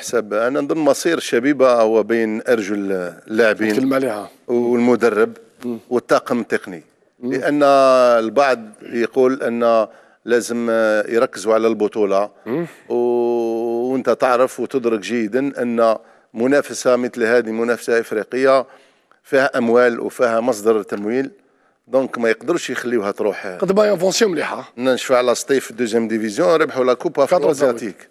حسب انا نظن مصير شبيبه هو بين ارجل اللاعبين عليها والمدرب والطاقم التقني لان البعض يقول ان لازم يركزوا على البطوله و... وانت تعرف وتدرك جيدا ان منافسه مثل هذه منافسه افريقيه فيها اموال وفيها مصدر تمويل دونك ما يقدروش يخليوها تروح قد ما ينفونسيو مليحه نشفع على سطيف دوزيام ديفيزيون ربحوا لا كوبا في